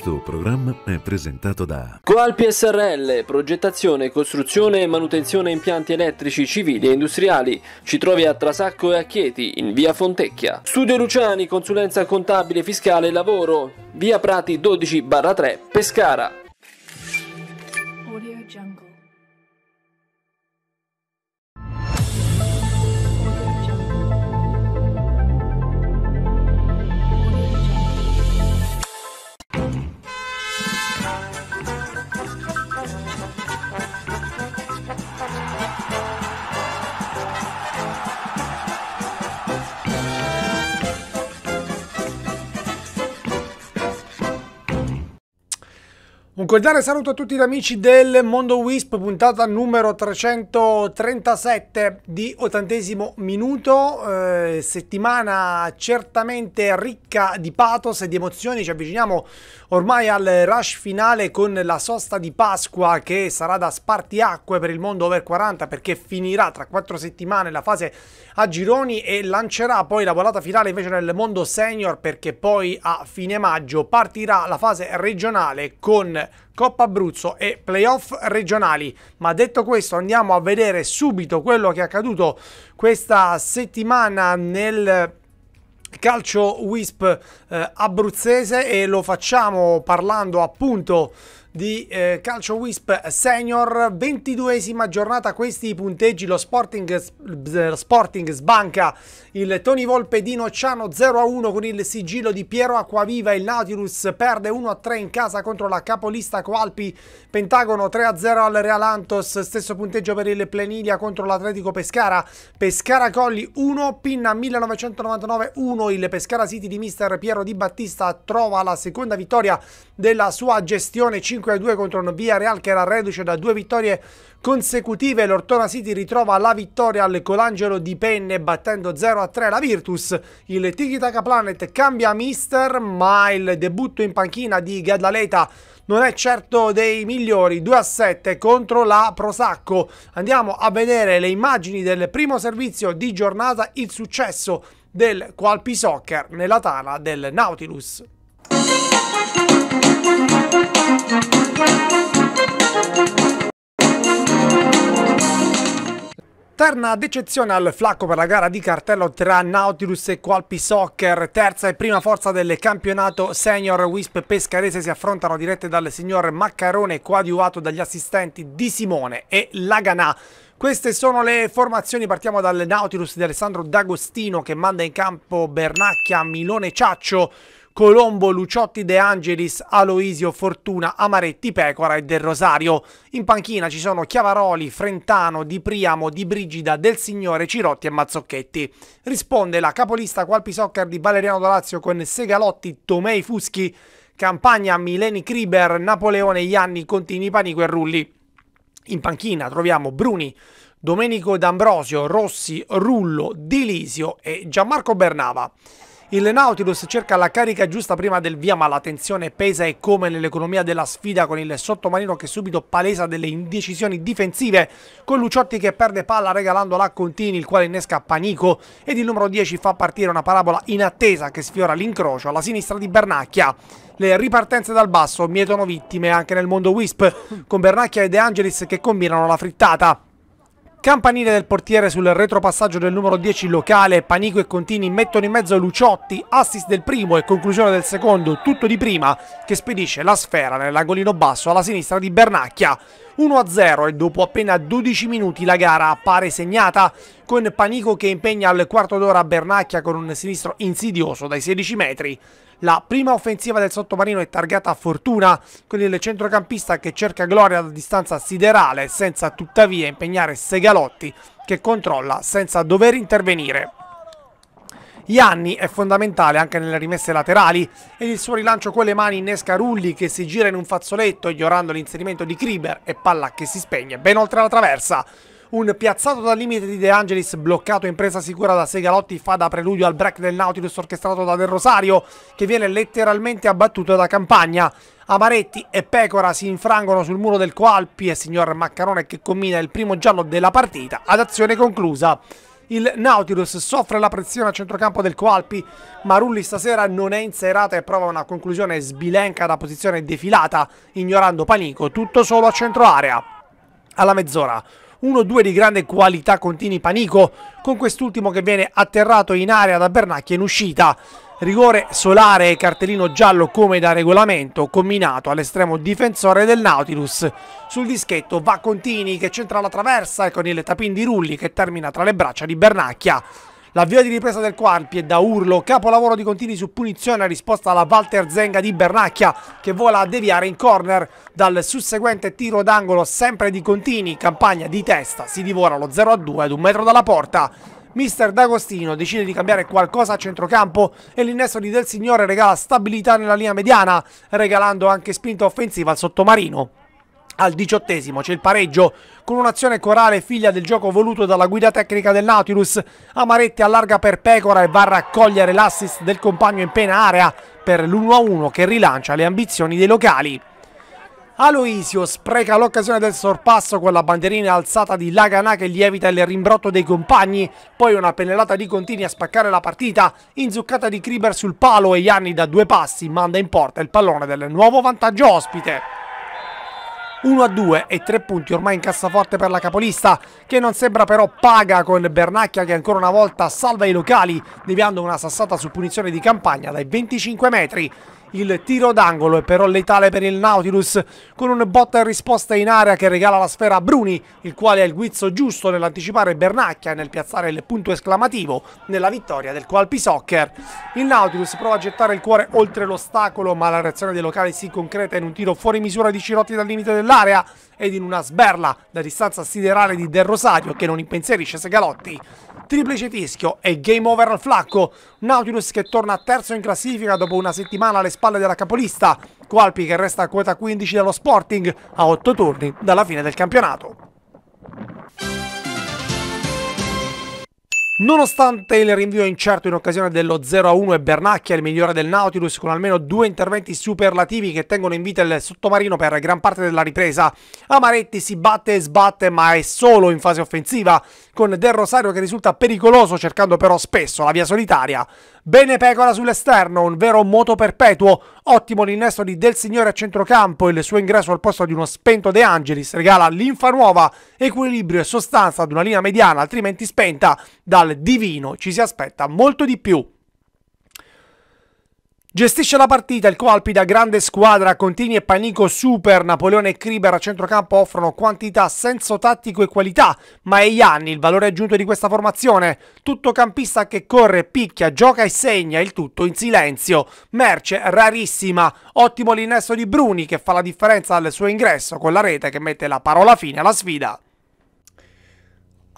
Questo programma è presentato da Coalpi SRL, progettazione, costruzione e manutenzione impianti elettrici civili e industriali. Ci trovi a Trasacco e a Chieti, in via Fontecchia. Studio Luciani, consulenza contabile, fiscale e lavoro. Via Prati 12-3, Pescara. cordiale saluto a tutti gli amici del Mondo Wisp, puntata numero 337 di ottantesimo minuto, eh, settimana certamente ricca di pathos e di emozioni, ci avviciniamo ormai al rush finale con la sosta di Pasqua che sarà da spartiacque per il mondo over 40 perché finirà tra quattro settimane la fase a gironi e lancerà poi la volata finale invece nel mondo senior perché poi a fine maggio partirà la fase regionale con Coppa Abruzzo e playoff regionali. Ma detto questo andiamo a vedere subito quello che è accaduto questa settimana nel calcio WISP eh, abruzzese e lo facciamo parlando appunto di eh, Calcio Wisp Senior, 22esima giornata, questi punteggi, lo Sporting, Sporting sbanca il Tony Volpe di Nocciano 0-1 con il sigillo di Piero Acquaviva, il Nautilus perde 1-3 in casa contro la capolista Qualpi, Pentagono 3-0 al Real Antos, stesso punteggio per il Plenilia contro l'Atletico Pescara, Pescara Colli 1, Pinna 1999 1, il Pescara City di mister Piero Di Battista trova la seconda vittoria della sua gestione 5-2 contro un Villarreal che era reduce da due vittorie consecutive. L'Ortona City ritrova la vittoria al Colangelo di Penne battendo 0-3 la Virtus. Il Tiki Taka Planet cambia mister ma il debutto in panchina di Gadlaleta non è certo dei migliori 2-7 a contro la Prosacco. Andiamo a vedere le immagini del primo servizio di giornata, il successo del Qualpi Soccer nella tana del Nautilus. Terna decezione al flacco per la gara di cartello tra Nautilus e Qualpi Soccer, terza e prima forza del campionato senior Wisp Pescarese si affrontano dirette dal signor Maccarone coadiuvato dagli assistenti di Simone e Laganà. Queste sono le formazioni, partiamo dal Nautilus di Alessandro D'Agostino che manda in campo Bernacchia, Milone Ciaccio, Colombo, Luciotti, De Angelis, Aloisio, Fortuna, Amaretti, Pecora e Del Rosario. In panchina ci sono Chiavaroli, Frentano, Di Priamo, Di Brigida, Del Signore, Cirotti e Mazzocchetti. Risponde la capolista Qualpi Soccer di Valeriano Dolazio con Segalotti, Tomei Fuschi, Campagna, Mileni Kriber, Napoleone, Ianni, Contini, Panico e Rulli. In panchina troviamo Bruni, Domenico D'Ambrosio, Rossi, Rullo, Dilisio e Gianmarco Bernava. Il Nautilus cerca la carica giusta prima del via ma la tensione pesa e come nell'economia della sfida con il sottomarino che subito palesa delle indecisioni difensive con Luciotti che perde palla regalandola a Contini il quale innesca Panico ed il numero 10 fa partire una parabola inattesa che sfiora l'incrocio alla sinistra di Bernacchia. Le ripartenze dal basso mietono vittime anche nel mondo Wisp con Bernacchia e De Angelis che combinano la frittata. Campanile del portiere sul retropassaggio del numero 10 locale, Panico e Contini mettono in mezzo Luciotti, assist del primo e conclusione del secondo, tutto di prima, che spedisce la sfera nell'angolino basso alla sinistra di Bernacchia. 1-0 e dopo appena 12 minuti la gara appare segnata, con Panico che impegna al quarto d'ora Bernacchia con un sinistro insidioso dai 16 metri. La prima offensiva del sottomarino è targata a fortuna, con il centrocampista che cerca gloria da distanza siderale senza tuttavia impegnare Segalotti che controlla senza dover intervenire. Ianni è fondamentale anche nelle rimesse laterali e il suo rilancio con le mani innesca Rulli che si gira in un fazzoletto ignorando l'inserimento di Kriber e palla che si spegne ben oltre la traversa un piazzato dal limite di De Angelis bloccato in presa sicura da Segalotti fa da preludio al break del Nautilus orchestrato da Del Rosario che viene letteralmente abbattuto da Campagna. Amaretti e Pecora si infrangono sul muro del Coalpi e signor Maccarone che combina il primo giallo della partita ad azione conclusa. Il Nautilus soffre la pressione a centrocampo del Coalpi, ma Rulli stasera non è in serata e prova una conclusione sbilenca da posizione defilata, ignorando Panico, tutto solo a centro area. Alla mezz'ora 1-2 di grande qualità continui Panico con quest'ultimo che viene atterrato in area da Bernacchia in uscita. Rigore solare e cartellino giallo come da regolamento combinato all'estremo difensore del Nautilus. Sul dischetto va Contini che centra la traversa con il tapin di Rulli che termina tra le braccia di Bernacchia. L'avvio di ripresa del Quarpi è da urlo, capolavoro di Contini su punizione, risposta alla Walter Zenga di Bernacchia che vola a deviare in corner dal susseguente tiro d'angolo sempre di Contini, campagna di testa, si divora lo 0-2 ad un metro dalla porta. Mister D'Agostino decide di cambiare qualcosa a centrocampo e l'innesto di Del Signore regala stabilità nella linea mediana, regalando anche spinta offensiva al sottomarino. Al diciottesimo c'è il pareggio con un'azione corale figlia del gioco voluto dalla guida tecnica del Nautilus. Amaretti allarga per Pecora e va a raccogliere l'assist del compagno in pena area per l'1-1 che rilancia le ambizioni dei locali. Aloisio spreca l'occasione del sorpasso con la bandierina alzata di Laganà che lievita il rimbrotto dei compagni, poi una pennellata di Contini a spaccare la partita, inzuccata di Kriber sul palo e Ianni da due passi manda in porta il pallone del nuovo vantaggio ospite. 1 a 2 e 3 punti ormai in cassaforte per la capolista che non sembra però paga con Bernacchia che ancora una volta salva i locali deviando una sassata su punizione di campagna dai 25 metri il tiro d'angolo è però letale per il Nautilus con un botta in risposta in area che regala la sfera a Bruni, il quale ha il guizzo giusto nell'anticipare Bernacchia e nel piazzare il punto esclamativo nella vittoria del Qualpi Soccer. Il Nautilus prova a gettare il cuore oltre l'ostacolo, ma la reazione dei locali si concreta in un tiro fuori misura di Cirotti dal limite dell'area ed in una sberla da distanza siderale di Del Rosario che non impensierisce Segalotti triplice fischio e game over al flacco. Nautilus che torna terzo in classifica dopo una settimana alle spalle della capolista. Qualpi che resta a quota 15 dello Sporting a 8 turni dalla fine del campionato. Nonostante il rinvio incerto in occasione dello 0-1 e Bernacchia, il migliore del Nautilus, con almeno due interventi superlativi che tengono in vita il sottomarino per gran parte della ripresa, Amaretti si batte e sbatte ma è solo in fase offensiva, con Del Rosario che risulta pericoloso cercando però spesso la via solitaria. Bene Pecora sull'esterno, un vero moto perpetuo, ottimo l'innesto di Del Signore a centrocampo e il suo ingresso al posto di uno spento De Angelis regala linfa nuova, equilibrio e sostanza ad una linea mediana altrimenti spenta, dal Divino ci si aspetta molto di più. Gestisce la partita il Coalpida, grande squadra, Contini e Panico super, Napoleone e Kriber a centrocampo offrono quantità, senso tattico e qualità, ma è Ianni il valore aggiunto di questa formazione. Tutto campista che corre, picchia, gioca e segna, il tutto in silenzio. Merce rarissima, ottimo l'innesto di Bruni che fa la differenza al suo ingresso con la rete che mette la parola fine alla sfida.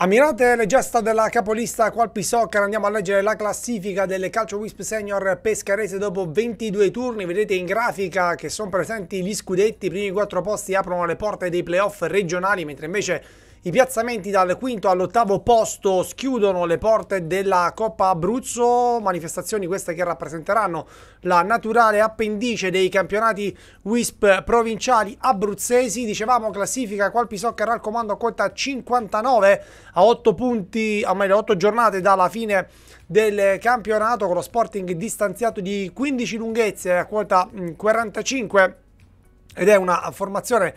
Ammirate le gesta della capolista Qualpi Soccer, andiamo a leggere la classifica delle Calcio Wisp Senior Pescarese dopo 22 turni, vedete in grafica che sono presenti gli scudetti, i primi quattro posti aprono le porte dei playoff regionali, mentre invece i piazzamenti dal quinto all'ottavo posto schiudono le porte della Coppa Abruzzo, manifestazioni queste che rappresenteranno la naturale appendice dei campionati WISP provinciali abruzzesi. Dicevamo classifica Qualpi Soccer al comando conta 59 a 8 punti, a meglio 8 giornate dalla fine del campionato con lo Sporting distanziato di 15 lunghezze a quota 45 ed è una formazione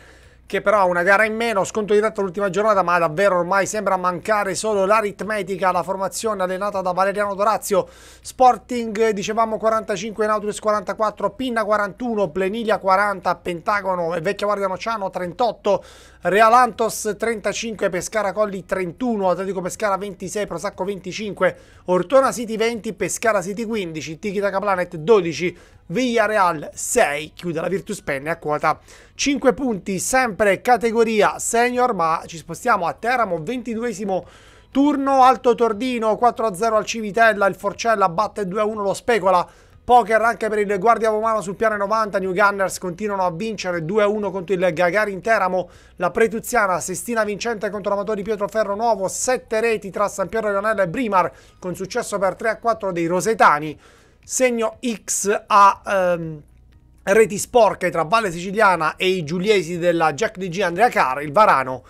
che però ha una gara in meno, sconto diretto l'ultima giornata, ma davvero ormai sembra mancare solo l'aritmetica, la formazione allenata da Valeriano Dorazio, Sporting dicevamo 45, Nautilus 44, Pinna 41, Pleniglia 40, Pentagono e Vecchia Guardia Nociano 38, Real Antos 35, Pescara Colli 31, Atletico Pescara 26, Prosacco 25, Ortona City 20, Pescara City 15, Tikitaka Planet 12, Villarreal 6, chiude la Virtus Penne a quota 5 punti, sempre categoria senior, ma ci spostiamo a Teramo, 22 turno, Alto Tordino 4-0 al Civitella, il Forcella batte 2-1 lo Specola, Poker anche per il guardia romano sul piano 90, New Gunners continuano a vincere 2-1 contro il Gagari in Teramo, la Pretuziana, Sestina vincente contro l'amatore Pietro Ferro Nuovo, 7 reti tra San Piero Ionello e Brimar, con successo per 3-4 dei Rosetani, segno X a... Ehm, reti sporche tra Valle Siciliana e i giuliesi della Jack DG Andrea Carr, il Varano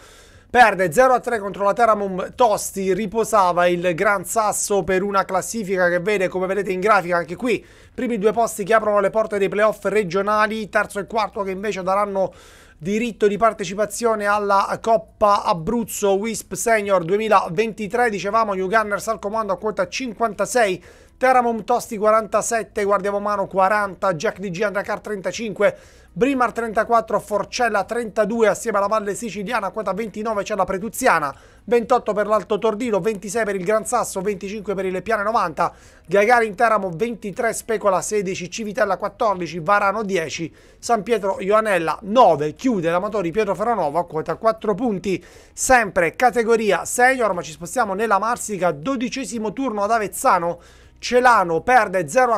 Perde 0-3 contro la Teramum Tosti, riposava il Gran Sasso per una classifica che vede, come vedete in grafica, anche qui, primi due posti che aprono le porte dei playoff regionali, terzo e quarto che invece daranno diritto di partecipazione alla Coppa Abruzzo Wisp Senior 2023, dicevamo New Gunners al comando a quota 56 Teramon Tosti 47, Guardia Romano 40, Jack di Giandracar 35, Brimar 34, Forcella 32, assieme alla Valle Siciliana, quota 29 c'è la Pretuziana, 28 per l'Alto Tordino, 26 per il Gran Sasso, 25 per il Piane 90, Gagarin Teramo 23, Specola 16, Civitella 14, Varano 10, San Pietro Ioanella 9, chiude l'Amatori Pietro Ferranova a quota 4 punti, sempre categoria senior, ma ci spostiamo nella Marsica, dodicesimo turno ad Avezzano, Celano perde 0-4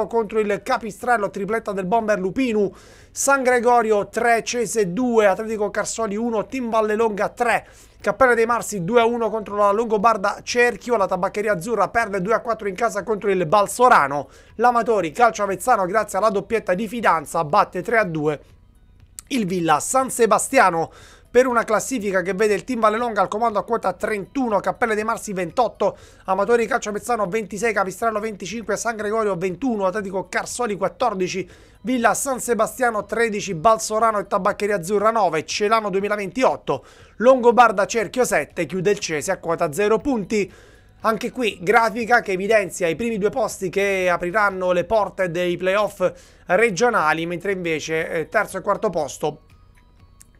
a contro il Capistrello, tripletta del bomber Lupinu, San Gregorio 3, Cese 2, Atletico Carsoli 1, Timballe Longa 3, Cappella dei Marsi 2-1 a contro la Longobarda Cerchio, la Tabaccheria Azzurra perde 2-4 a in casa contro il Balsorano, l'Amatori Calcio Avezzano grazie alla doppietta di Fidanza batte 3-2 a il Villa San Sebastiano per una classifica che vede il team Vallelonga al comando a quota 31, Cappelle dei Marsi 28, Amatori Calcio Mezzano 26, Capistrano 25, San Gregorio 21, Atletico Carsoli 14, Villa San Sebastiano 13, Balsorano e Tabaccheria Azzurra 9, Celano 2028, Longobarda Cerchio 7, chiude il Cese a quota 0 punti. Anche qui grafica che evidenzia i primi due posti che apriranno le porte dei playoff regionali, mentre invece eh, terzo e quarto posto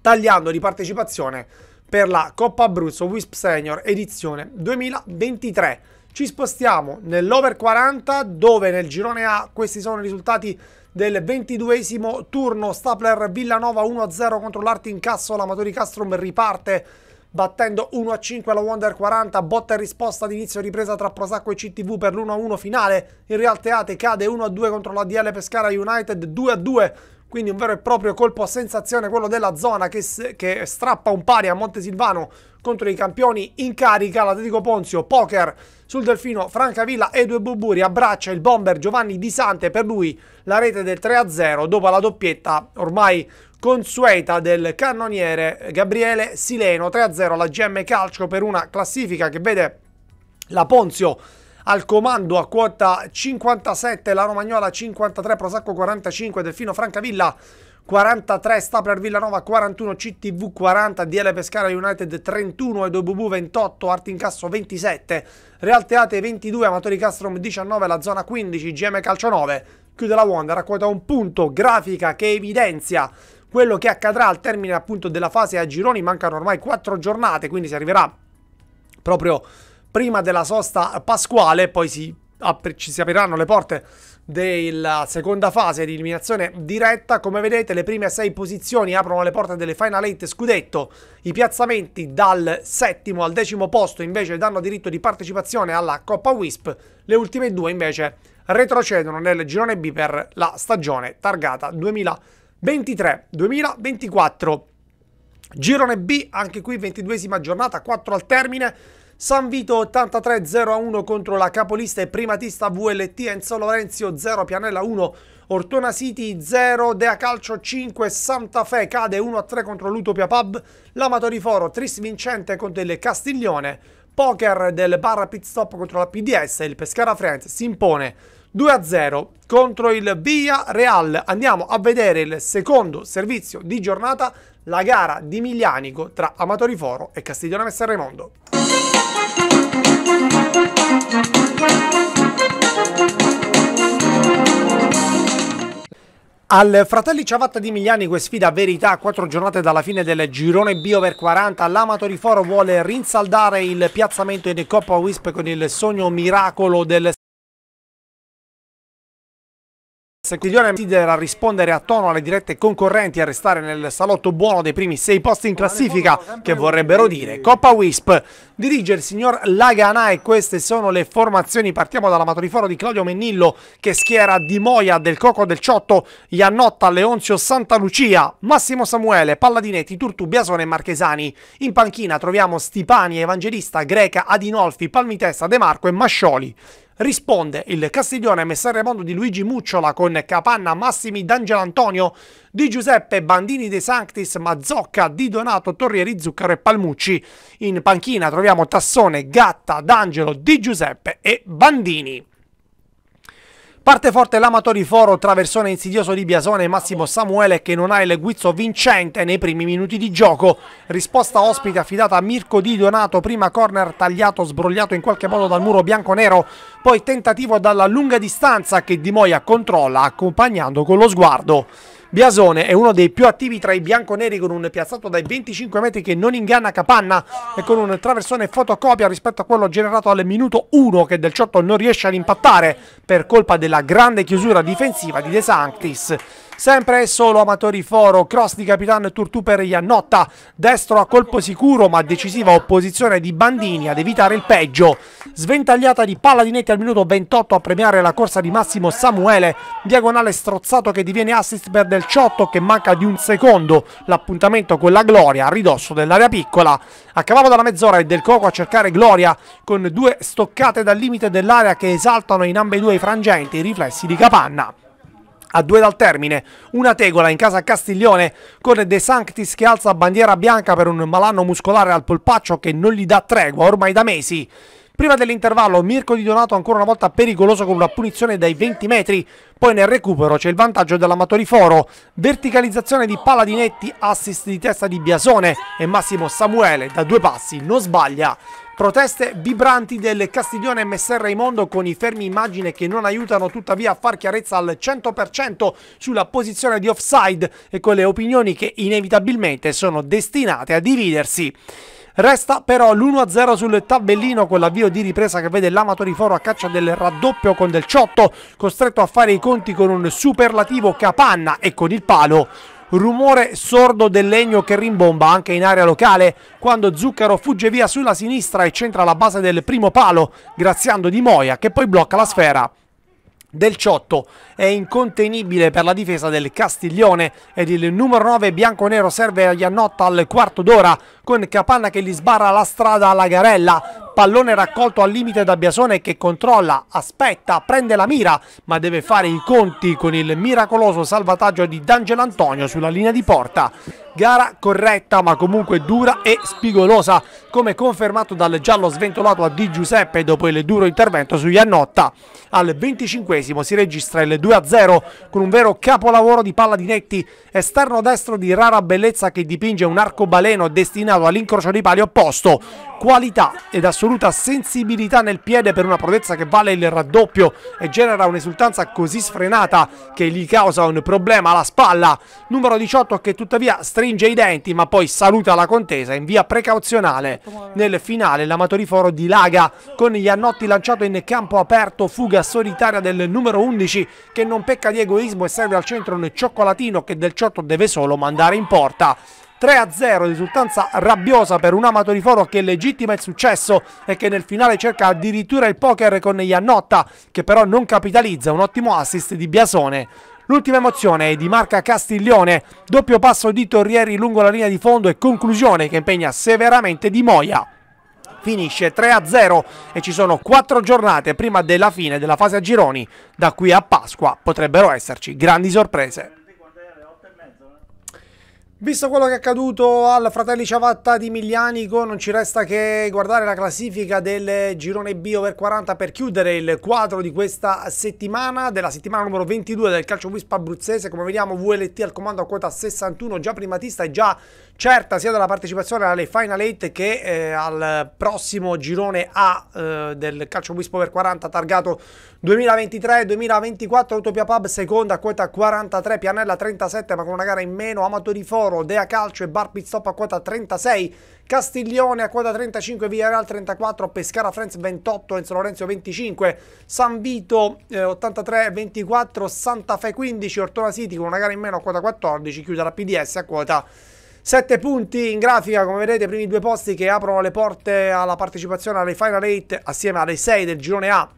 tagliando di partecipazione per la Coppa Abruzzo Wisp Senior edizione 2023. Ci spostiamo nell'over 40 dove nel girone A questi sono i risultati del 22 turno Stapler Villanova 1-0 contro l'Artincasso, l'Amatori Castrum riparte battendo 1-5 la Wonder 40, botta e risposta d'inizio ripresa tra Prosacco e CTV per l'1-1 finale, il Real Teate cade 1-2 contro la DL Pescara United, 2-2 quindi un vero e proprio colpo a sensazione quello della zona che, che strappa un pari a Montesilvano contro i campioni in carica, l'Atletico Ponzio, Poker sul Delfino, Francavilla e due Buburi, abbraccia il bomber Giovanni Di Sante, per lui la rete del 3-0 dopo la doppietta ormai consueta del cannoniere Gabriele Sileno, 3-0 la GM Calcio per una classifica che vede la Ponzio al comando a quota 57, la Romagnola 53, Prosacco 45, Delfino Francavilla 43, Stapler Villanova 41, CTV 40, DL Pescara United 31, EWV 28, Artincasso 27, Real Teate 22, Amatori Castrom 19, la zona 15, GM Calcio 9. Chiude la Wonder a quota un punto, grafica che evidenzia quello che accadrà al termine appunto della fase a gironi. Mancano ormai 4 giornate, quindi si arriverà proprio prima della sosta pasquale, poi si, ci si apriranno le porte della seconda fase di eliminazione diretta. Come vedete, le prime sei posizioni aprono le porte delle Final eight scudetto. I piazzamenti dal settimo al decimo posto invece danno diritto di partecipazione alla Coppa Wisp. Le ultime due invece retrocedono nel girone B per la stagione targata 2023-2024. Girone B, anche qui 22 giornata, 4 al termine. San Vito 83-0-1 contro la capolista e primatista VLT Enzo Lorenzo 0 Pianella 1 Ortona City 0, Dea Calcio 5, Santa Fe cade 1-3 contro l'Utopia Pub, L'Amatori Foro Tris vincente contro il Castiglione, Poker del Barra Pit Stop contro la PDS e il Pescara Friends si impone 2-0 contro il Via Real. Andiamo a vedere il secondo servizio di giornata, la gara di Miglianico tra Amatori Foro e Castiglione Messer Raimondo. Al Fratelli Ciavatta di Migliani che sfida Verità a quattro giornate dalla fine del girone B over 40, l'Amatori Foro vuole rinsaldare il piazzamento in Coppa Wisp con il sogno miracolo del Secchiglione desidera rispondere a tono alle dirette concorrenti e restare nel salotto buono dei primi sei posti in classifica, che vorrebbero dire Coppa Wisp dirige il signor Laganà e queste sono le formazioni. Partiamo dall'amatoriforo di Claudio Mennillo che schiera Di Moia, Del Coco, Del Ciotto, Iannotta, Leonzio, Santa Lucia, Massimo Samuele, Palladinetti, Turtu, Biasone e Marchesani. In panchina troviamo Stipani, Evangelista, Greca, Adinolfi, Palmitesta, De Marco e Mascioli. Risponde il Castiglione Messer Raimondo di Luigi Mucciola con Capanna Massimi D'Angelo Antonio, di Giuseppe Bandini De Sanctis, Mazzocca, Di Donato, Torrieri, Zuccaro e Palmucci. In panchina troviamo Tassone, Gatta, D'Angelo, Di Giuseppe e Bandini. Parte forte l'Amatori Foro, traversone insidioso di Biasone, e Massimo Samuele che non ha il guizzo vincente nei primi minuti di gioco. Risposta ospite affidata a Mirko Di Donato, prima corner tagliato, sbrogliato in qualche modo dal muro bianco-nero, poi tentativo dalla lunga distanza che Di Moia controlla accompagnando con lo sguardo. Biasone è uno dei più attivi tra i bianconeri con un piazzato dai 25 metri che non inganna Capanna e con un traversone fotocopia rispetto a quello generato al minuto 1 che del Ciotto non riesce ad impattare per colpa della grande chiusura difensiva di De Sanctis sempre e solo Amatori Foro, cross di capitano Turtù per Iannotta, destro a colpo sicuro ma decisiva opposizione di Bandini ad evitare il peggio, sventagliata di palla di netti al minuto 28 a premiare la corsa di Massimo Samuele, diagonale strozzato che diviene assist per Del Ciotto che manca di un secondo, l'appuntamento con la Gloria a ridosso dell'area piccola, a cavallo dalla mezz'ora e Del Coco a cercare Gloria con due stoccate dal limite dell'area che esaltano in ambedue i frangenti i riflessi di Capanna. A due dal termine, una tegola in casa Castiglione con De Sanctis che alza bandiera bianca per un malanno muscolare al polpaccio che non gli dà tregua ormai da mesi. Prima dell'intervallo Mirko Di Donato ancora una volta pericoloso con una punizione dai 20 metri, poi nel recupero c'è il vantaggio dell'Amatori Foro, verticalizzazione di Paladinetti, assist di testa di Biasone e Massimo Samuele da due passi non sbaglia. Proteste vibranti del Castiglione MSR Raimondo con i fermi immagine che non aiutano tuttavia a far chiarezza al 100% sulla posizione di offside e con le opinioni che inevitabilmente sono destinate a dividersi. Resta però l'1-0 sul tabellino con l'avvio di ripresa che vede l'Amatoriforo a caccia del raddoppio con Del Ciotto, costretto a fare i conti con un superlativo Capanna e con il palo rumore sordo del legno che rimbomba anche in area locale quando Zucchero fugge via sulla sinistra e centra la base del primo palo graziando Di Moia che poi blocca la sfera del Ciotto è incontenibile per la difesa del Castiglione ed il numero 9 bianco-nero serve a Giannotta al quarto d'ora con Capanna che gli sbarra la strada alla Garella. Pallone raccolto al limite da Biasone che controlla, aspetta, prende la mira ma deve fare i conti con il miracoloso salvataggio di D'Angelo Antonio sulla linea di porta. Gara corretta ma comunque dura e spigolosa come confermato dal giallo sventolato a Di Giuseppe dopo il duro intervento su Giannotta. Al 25 si registra il 2 2-0 con un vero capolavoro di palla di Netti, esterno destro di rara bellezza che dipinge un arcobaleno destinato all'incrocio di pali opposto qualità ed assoluta sensibilità nel piede per una prodezza che vale il raddoppio e genera un'esultanza così sfrenata che gli causa un problema alla spalla. Numero 18 che tuttavia stringe i denti ma poi saluta la contesa in via precauzionale. Nel finale l'amatoriforo dilaga con Iannotti lanciato in campo aperto, fuga solitaria del numero 11 che non pecca di egoismo e serve al centro un cioccolatino che del ciotto deve solo mandare in porta. 3-0, risultanza rabbiosa per un Amatoriforo che legittima il successo e che nel finale cerca addirittura il poker con Iannotta, che però non capitalizza, un ottimo assist di Biasone. L'ultima emozione è di Marca Castiglione, doppio passo di Torrieri lungo la linea di fondo e conclusione che impegna severamente Di Moia finisce 3-0 e ci sono 4 giornate prima della fine della fase a gironi. Da qui a Pasqua potrebbero esserci grandi sorprese. Visto quello che è accaduto al Fratelli Ciavatta di Miglianico, non ci resta che guardare la classifica del girone B over 40 per chiudere il quadro di questa settimana, della settimana numero 22 del calcio Wisp abruzzese. Come vediamo, VLT al comando a quota 61, già primatista e già certa sia della partecipazione alle Final 8 che eh, al prossimo girone A eh, del calcio Wisp over 40, targato 2023-2024. Utopia Pub seconda a quota 43, Pianella 37, ma con una gara in meno, Amatori Foro. Oro, Dea Calcio e Bar Pit Stop a quota 36, Castiglione a quota 35, Villarreal 34, Pescara Friends 28, Enzo Lorenzo 25, San Vito eh, 83, 24, Santa Fe 15, Ortona City con una gara in meno a quota 14, chiude la PDS a quota 7 punti in grafica, come vedete, i primi due posti che aprono le porte alla partecipazione alle Final 8 assieme alle 6 del girone A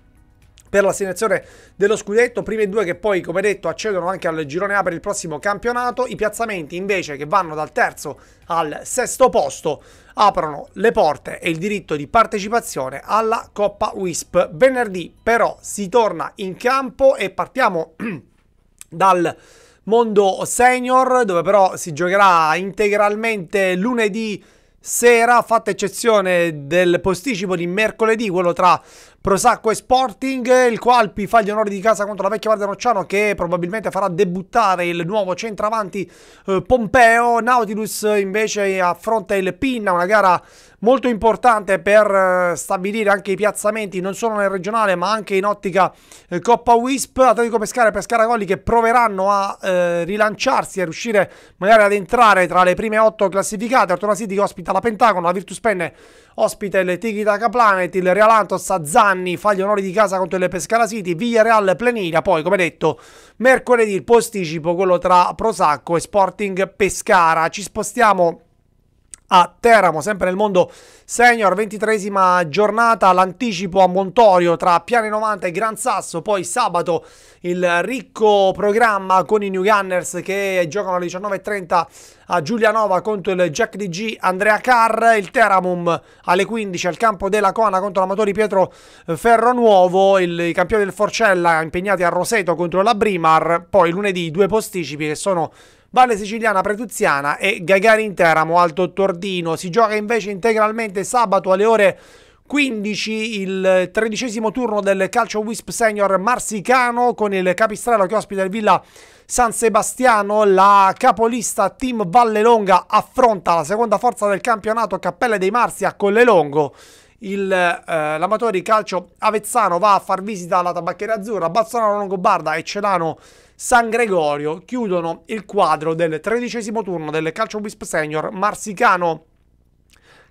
per l'assegnazione dello scudetto, prime due che poi, come detto, accedono anche al girone A per il prossimo campionato, i piazzamenti invece che vanno dal terzo al sesto posto aprono le porte e il diritto di partecipazione alla Coppa Wisp. Venerdì però si torna in campo e partiamo dal mondo senior dove però si giocherà integralmente lunedì sera, fatta eccezione del posticipo di mercoledì, quello tra Prosacco e Sporting, il Qualpi fa gli onori di casa contro la vecchia Guardia Rocciano che probabilmente farà debuttare il nuovo centravanti eh, Pompeo, Nautilus invece affronta il Pinna, una gara molto importante per eh, stabilire anche i piazzamenti non solo nel regionale ma anche in ottica eh, Coppa Wisp, Atletico Pescara e Pescara Colli che proveranno a eh, rilanciarsi e riuscire magari ad entrare tra le prime otto classificate, Artona City ospita la Pentagono, la Virtus Penne ospita il Tiki Taka Planet, il Real Antos a Zanni, fa gli onori di casa contro il Pescara City, Villareal Pleniria, poi come detto mercoledì il posticipo quello tra Prosacco e Sporting Pescara. Ci spostiamo a Teramo, sempre nel mondo senior, ventitresima giornata, l'anticipo a Montorio tra Piane 90 e Gran Sasso, poi sabato il ricco programma con i New Gunners che giocano alle 19.30 a Giulianova contro il Jack DG Andrea Carr, il Teramum alle 15 al campo della Cona contro l'Amatori Pietro Ferronuovo, il, i campioni del Forcella impegnati a Roseto contro la Brimar, poi lunedì due posticipi che sono Valle Siciliana Pretuziana e Gagarin Teramo Alto Tordino. Si gioca invece integralmente sabato alle ore 15 il tredicesimo turno del calcio Wisp Senior Marsicano con il Capistrello che ospita il Villa San Sebastiano. La capolista Team Vallelonga affronta la seconda forza del campionato Cappelle dei Marsi a Collelongo. l'amatori eh, calcio Avezzano va a far visita alla tabacchiera azzurra, Bazzano Longobarda e Celano San Gregorio chiudono il quadro del tredicesimo turno del Calcio Wisp Senior Marsicano.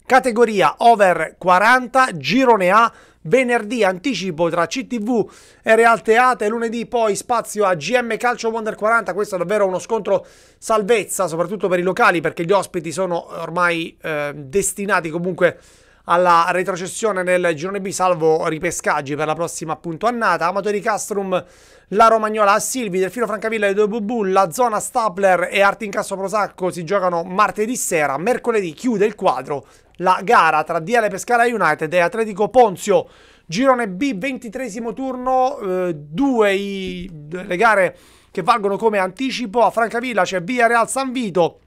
Categoria over 40, girone A, venerdì anticipo tra CTV e Real Teate, lunedì poi spazio a GM Calcio Wonder 40, questo è davvero uno scontro salvezza soprattutto per i locali perché gli ospiti sono ormai eh, destinati comunque alla retrocessione nel girone B salvo ripescaggi per la prossima appunto annata. Amatori Castrum la Romagnola a Silvi, Delfino Francavilla e due Bubu, la zona Stapler e Artincasso Prosacco si giocano martedì sera, mercoledì chiude il quadro la gara tra Diale Pescara United e Atletico Ponzio. Girone B, ventitresimo turno, eh, due i, le gare che valgono come anticipo. A Francavilla c'è Via Real San Vito.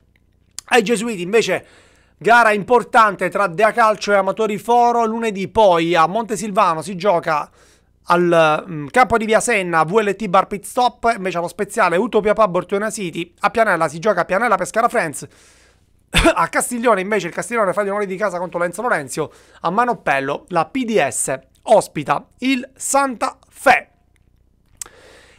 Ai Gesuiti invece gara importante tra Dea Calcio e Amatori Foro lunedì. Poi a Montesilvano si gioca al mh, mm, campo di Via Senna, VLT Bar Pit Stop, invece allo speziale Utopia Pub Ortona City, a Pianella si gioca a Pianella Pescara Friends, a Castiglione invece il Castiglione fa gli onori di casa contro Lorenzo Lorenzo, a Manoppello la PDS ospita il Santa Fe.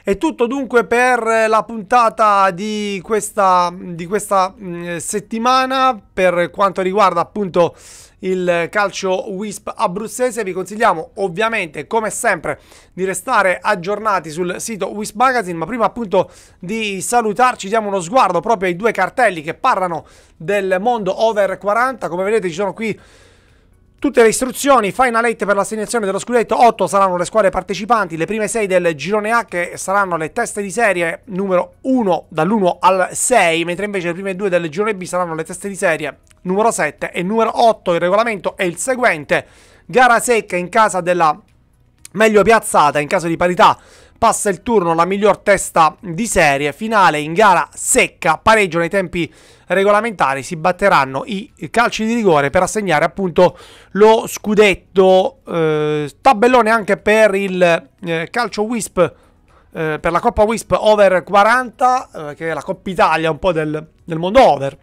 È tutto dunque per eh, la puntata di questa, di questa mm, settimana per quanto riguarda appunto il calcio WISP abruzzese. Vi consigliamo ovviamente, come sempre, di restare aggiornati sul sito WISP Magazine, ma prima appunto di salutarci diamo uno sguardo proprio ai due cartelli che parlano del mondo over 40. Come vedete ci sono qui Tutte le istruzioni, Final 8 per l'assegnazione dello scudetto, 8 saranno le squadre partecipanti, le prime 6 del girone A che saranno le teste di serie numero 1 dall'1 al 6, mentre invece le prime 2 del girone B saranno le teste di serie numero 7 e numero 8. Il regolamento è il seguente, gara secca in casa della meglio piazzata in caso di parità passa il turno la miglior testa di serie, finale in gara secca, pareggio nei tempi regolamentari, si batteranno i calci di rigore per assegnare appunto lo scudetto, eh, tabellone anche per il eh, calcio Wisp, eh, per la Coppa Wisp over 40, eh, che è la Coppa Italia un po' del, del mondo over,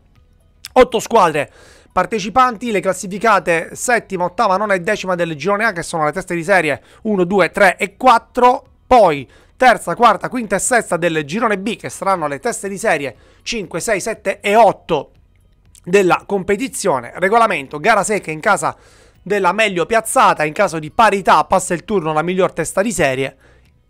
8 squadre partecipanti, le classificate settima, ottava, nona e decima del girone A che sono le teste di serie 1, 2, 3 e 4 poi terza, quarta, quinta e sesta del girone B, che saranno le teste di serie 5, 6, 7 e 8 della competizione. Regolamento, gara secca in casa della meglio piazzata, in caso di parità passa il turno la miglior testa di serie.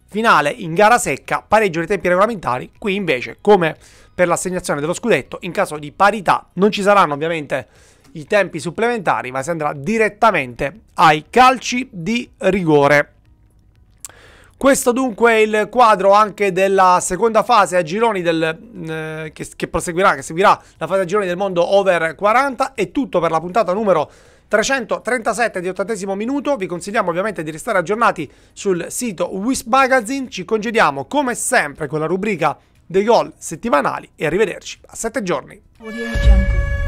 Finale in gara secca, pareggio dei tempi regolamentari, qui invece come per l'assegnazione dello scudetto, in caso di parità non ci saranno ovviamente i tempi supplementari, ma si andrà direttamente ai calci di rigore. Questo dunque è il quadro anche della seconda fase a gironi del, mm, eh, che, che, proseguirà, che seguirà la fase a gironi del mondo over 40. È tutto per la puntata numero 337 di ottantesimo minuto. Vi consigliamo ovviamente di restare aggiornati sul sito Wisp Magazine. Ci congediamo come sempre con la rubrica dei gol settimanali e arrivederci a sette giorni.